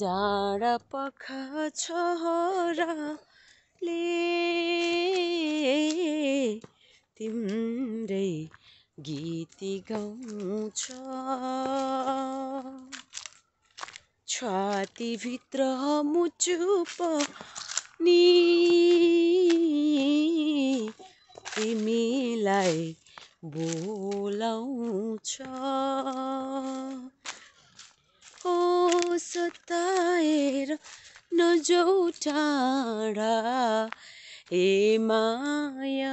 डाँडा पख छोराले तिम्रै गीत गाउँछ छातीभित्र मुचुप नि तिमीलाई बोलाउँछ हो सता नजाऊ टाढा ए माया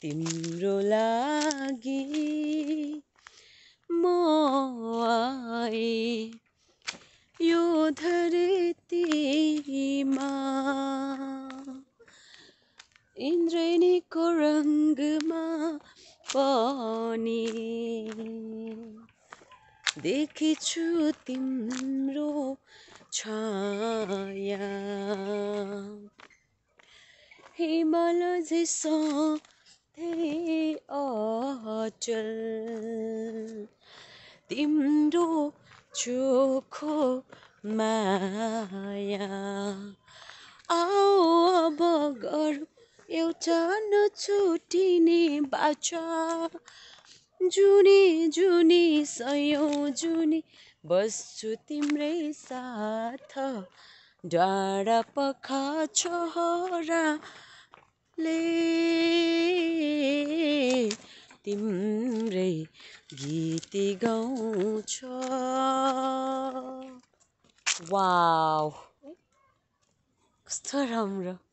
तिम्रो लागि म आए यो धरतीमा इन्द्रेणीको रङ्गमा पनि देखिछु तिम्रो छाया हिमाल जसै अचल तिम्रो चोखो माया आओ अब गर एउटा नछुटिने बाचा जुनी जुनी सयौँ जुनी बस्छु तिम्रै साथ डाँडा पखा छोराले तिम्रै गीत गाउँछ वाउ कस्तो राम्रो